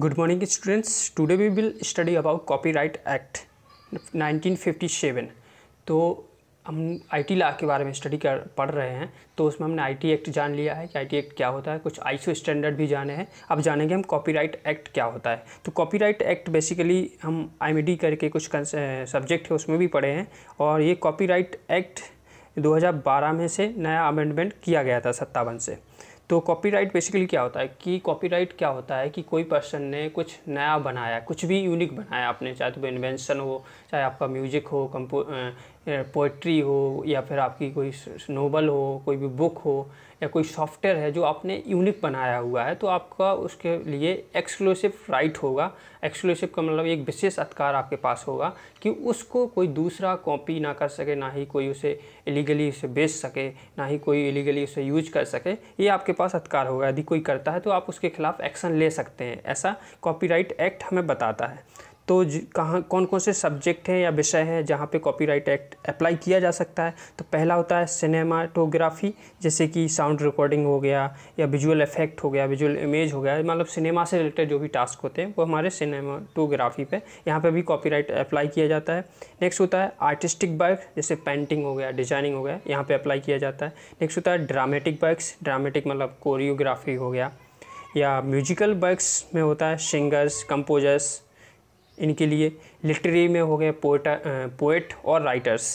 good morning students today we will study about copyright act 1957 तो हम IT law के बारे में स्टडी कर पढ़ रहे हैं तो उसमें हमने आईटी एक्ट जान लिया है कि आईटी एक्ट क्या होता है कुछ आईसीओ स्टैंडर्ड भी जाने हैं अब जानेंगे हम कॉपीराइट एक्ट क्या होता है तो कॉपीराइट एक्ट बेसिकली हम आई करके कुछ सब्जेक्ट है उसमें भी पढ़े हैं और ये कॉपीराइट एक्ट 2012 में से नया अमेंडमेंट किया गया था सत्तावन से तो कॉपीराइट बेसिकली क्या होता है कि कॉपीराइट क्या होता है कि कोई पर्सन ने कुछ नया बनाया कुछ भी यूनिक बनाया आपने चाहे तो इन्वेंशन हो चाहे आपका म्यूजिक हो कंपो पोइट्री हो या फिर आपकी कोई नोवल हो कोई भी बुक हो या कोई सॉफ्टवेयर है जो आपने यूनिक बनाया हुआ है तो आपका उसके लिए एक्सक्लूसिव राइट होगा एक्सक्लूसिव का मतलब एक विशेष अधिकार आपके पास होगा कि उसको कोई दूसरा कॉपी ना कर सके ना ही कोई उसे इलीगली उसे बेच सके ना ही कोई इलीगली उसे यूज कर सके ये आपके पास अधिकार होगा यदि कोई करता है तो आप उसके खिलाफ़ एक्शन ले सकते हैं ऐसा कॉपी एक्ट हमें बताता है तो कहाँ कौन कौन से सब्जेक्ट हैं या विषय हैं जहाँ पे कॉपीराइट एक्ट अप्लाई किया जा सकता है तो पहला होता है सिनेमाटोग्राफी जैसे कि साउंड रिकॉर्डिंग हो गया या विजुअल इफेक्ट हो गया विजुअल इमेज हो गया मतलब सिनेमा से रिलेटेड जो भी टास्क होते हैं वो हमारे सिनेमाटोग्राफी पे यहाँ पे भी कॉपीराइट अप्लाई किया जाता है नेक्स्ट होता है आर्टिस्टिक वर्क जैसे पेंटिंग हो गया डिजाइनिंग हो गया यहाँ पर अप्लाई किया जाता है नेक्स्ट होता है ड्रामेटिक वर्क्स ड्रामेटिक मतलब कोरियोग्राफी हो गया या म्यूजिकल वर्क्स में होता है सिंगर्स कंपोजर्स इनके लिए लिटरेरी में हो गए पोएटा पोएट और राइटर्स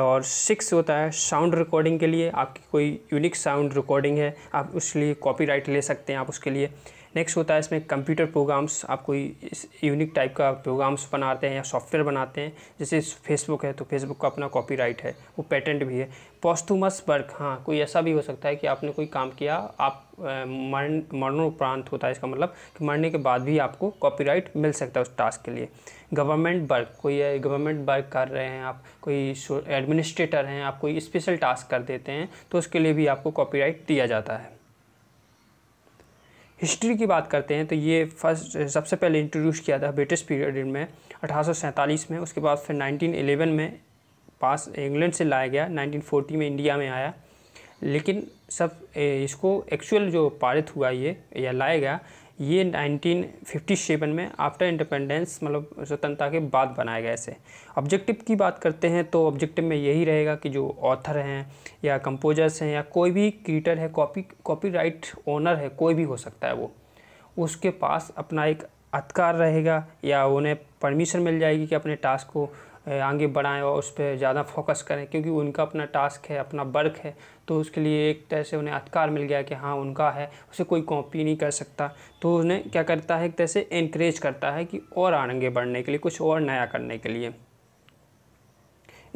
और सिक्स होता है साउंड रिकॉर्डिंग के लिए आपकी कोई यूनिक साउंड रिकॉर्डिंग है आप उसके लिए राइट ले सकते हैं आप उसके लिए नेक्स्ट होता है इसमें कंप्यूटर प्रोग्राम्स आप कोई यूनिक टाइप का प्रोग्राम्स बनाते हैं या सॉफ्टवेयर बनाते हैं जैसे फेसबुक है तो फेसबुक का अपना कॉपीराइट है वो पेटेंट भी है पॉस्टूमस वर्क हाँ कोई ऐसा भी हो सकता है कि आपने कोई काम किया आप मरण मरणोपरांत होता है इसका मतलब कि मरने के बाद भी आपको कॉपीराइट मिल सकता है उस टास्क के लिए गवर्नमेंट वर्क कोई गवर्नमेंट वर्क कर रहे हैं आप कोई एडमिनिस्ट्रेटर हैं आप कोई स्पेशल टास्क कर देते हैं तो उसके लिए भी आपको कॉपी दिया जाता है हिस्ट्री की बात करते हैं तो ये फर्स्ट सबसे पहले इंट्रोड्यूस किया था ब्रिटिश पीरियड में अठारह में उसके बाद फिर 1911 में पास इंग्लैंड से लाया गया 1940 में इंडिया में आया लेकिन सब इसको एक्चुअल जो पारित हुआ ये या लाया गया ये 1957 में आफ्टर इंडिपेंडेंस मतलब स्वतंत्रता के बाद बनाया गया इसे ऑब्जेक्टिव की बात करते हैं तो ऑब्जेक्टिव में यही रहेगा कि जो ऑथर हैं या कंपोजर्स हैं या कोई भी क्रिएटर है कॉपी कॉपीराइट ओनर है कोई भी हो सकता है वो उसके पास अपना एक अधिकार रहेगा या उन्हें परमिशन मिल जाएगी कि अपने टास्क को आगे बढ़ाएं और उस पर ज़्यादा फोकस करें क्योंकि उनका अपना टास्क है अपना वर्क है तो उसके लिए एक तरह से उन्हें अधिकार मिल गया कि हाँ उनका है उसे कोई कॉपी नहीं कर सकता तो उन्हें क्या करता है एक तरह से इनक्रेज करता है कि और आगे बढ़ने के लिए कुछ और नया करने के लिए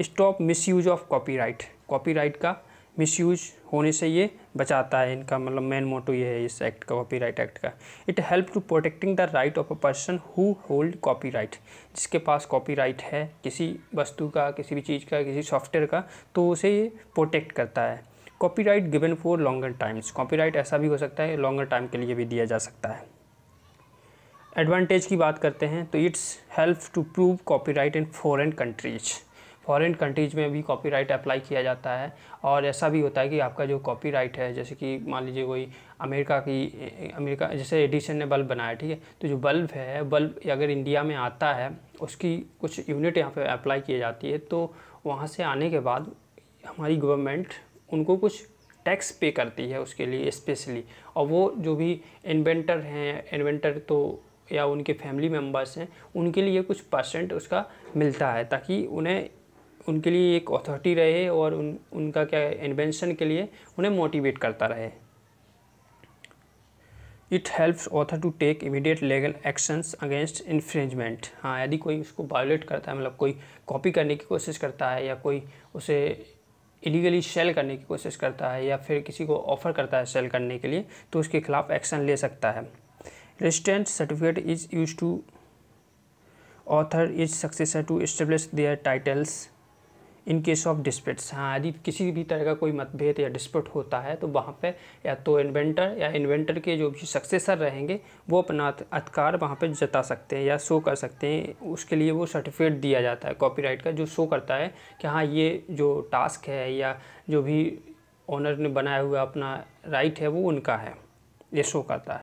stop use of copyright का मिसयूज होने से ये बचाता है इनका मतलब मेन मोटो ये है इस एक्ट का कॉपीराइट एक्ट का it help to protecting the right of a person who hold copyright जिसके पास कॉपीराइट है किसी वस्तु का किसी भी चीज़ का किसी सॉफ्टवेयर का तो उसे ये प्रोटेक्ट करता है copyright given for longer times copyright ऐसा भी हो सकता है लॉन्गर टाइम के लिए भी दिया जा सकता है एडवांटेज की बात करते हैं तो it's help to prove copyright in foreign countries foreign countries में भी कॉपीराइट अप्लाई किया जाता है और ऐसा भी होता है कि आपका जो कॉपीराइट है जैसे कि मान लीजिए कोई अमेरिका की अमेरिका जैसे एडिशन ने बल्ब बनाया ठीक है तो जो बल्ब है बल्ब अगर इंडिया में आता है उसकी कुछ यूनिट यहाँ पर अप्लाई की जाती है तो वहाँ से आने के बाद हमारी गवर्नमेंट उनको कुछ टैक्स पे करती है उसके लिए स्पेशली और वो जो भी इन्वेंटर हैं इन्वेंटर तो या उनके फैमिली मेम्बर्स हैं उनके लिए कुछ परसेंट उसका मिलता है ताकि उन्हें उनके लिए एक अथॉरिटी रहे और उन उनका क्या इन्वेंशन के लिए उन्हें मोटिवेट करता रहे it helps author to take immediate legal actions against infringement हाँ यदि कोई उसको वायोलेट करता है मतलब कोई कॉपी करने की कोशिश करता है या कोई उसे इलीगली सेल करने की कोशिश करता है या फिर किसी को ऑफ़र करता है सेल करने के लिए तो उसके खिलाफ एक्शन ले सकता है registrant certificate is use to author is successor to establish their titles in case of disputes हाँ यदि किसी भी तरह का कोई मतभेद या डिस्प्यूट होता है तो वहाँ पे या तो इन्वेंटर या इन्वेंटर के जो भी सक्सेसर रहेंगे वो अपना अधिकार वहाँ पे जता सकते हैं या शो कर सकते हैं उसके लिए वो सर्टिफिकेट दिया जाता है कॉपीराइट का जो शो करता है कि हाँ ये जो टास्क है या जो भी ऑनर ने बनाया हुआ अपना राइट है वो उनका है ये शो करता है